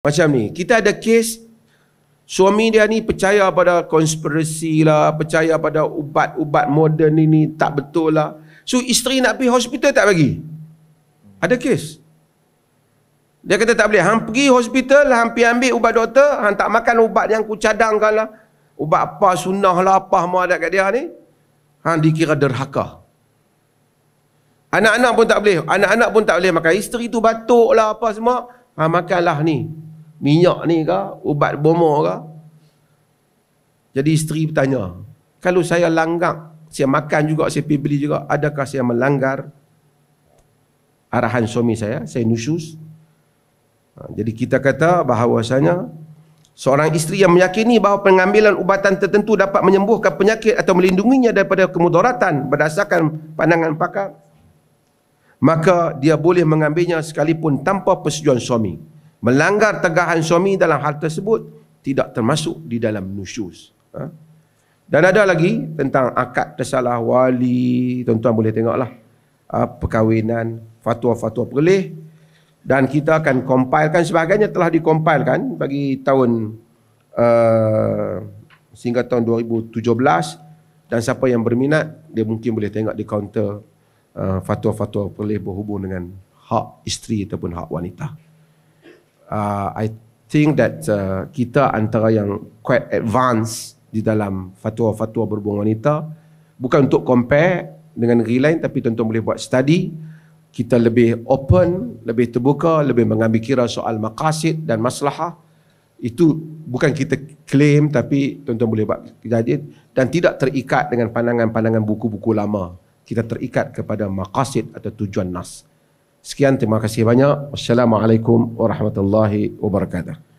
Macam ni, kita ada kes suami dia ni percaya pada konspirasi lah, percaya pada ubat-ubat moden ni, ni tak betul lah. So isteri nak pergi hospital tak bagi? Ada kes. Dia kata tak boleh. Hang pergi hospital, hang pergi ambil ubat doktor, hang tak makan ubat yang ku cadangkan lah. Ubat apa sunnah lah, apa muadat kat dia ni. Hang dikira derhaka. Anak-anak pun tak boleh. Anak-anak pun tak boleh makan. Isteri tu batuk lah apa semua. Hang makanlah ni minyak ni ke ubat bomo ke jadi isteri bertanya kalau saya langgar saya makan juga saya pergi beli juga adakah saya melanggar arahan suami saya saya nusyus ha, jadi kita kata bahawasanya seorang isteri yang meyakini bahawa pengambilan ubatan tertentu dapat menyembuhkan penyakit atau melindunginya daripada kemudaratan berdasarkan pandangan pakar maka dia boleh mengambilnya sekalipun tanpa persetujuan suami melanggar tegahan suami dalam hal tersebut tidak termasuk di dalam nusyuz. Ha? Dan ada lagi tentang akad tersalah wali, tuan-tuan boleh tengoklah ha, perkahwinan, fatwa-fatwa perleh dan kita akan kompilkan sebagainya telah dikompilkan bagi tahun uh, sehingga tahun 2017 dan siapa yang berminat dia mungkin boleh tengok di kaunter uh, fatwa-fatwa perleh berhubung dengan hak isteri ataupun hak wanita uh, I think that uh, kita antara yang quite advanced di dalam fatwa-fatwa berhubung wanita bukan untuk compare dengan negeri lain tapi tuan-tuan boleh buat study kita lebih open, lebih terbuka, lebih mengambil kira soal makasid dan maslahah itu bukan kita claim tapi tuan-tuan boleh buat kejadian dan tidak terikat dengan pandangan-pandangan buku-buku lama kita terikat kepada makasid atau tujuan nas' Sekian terima kasih banyak. Assalamualaikum warahmatullahi wabarakatuh.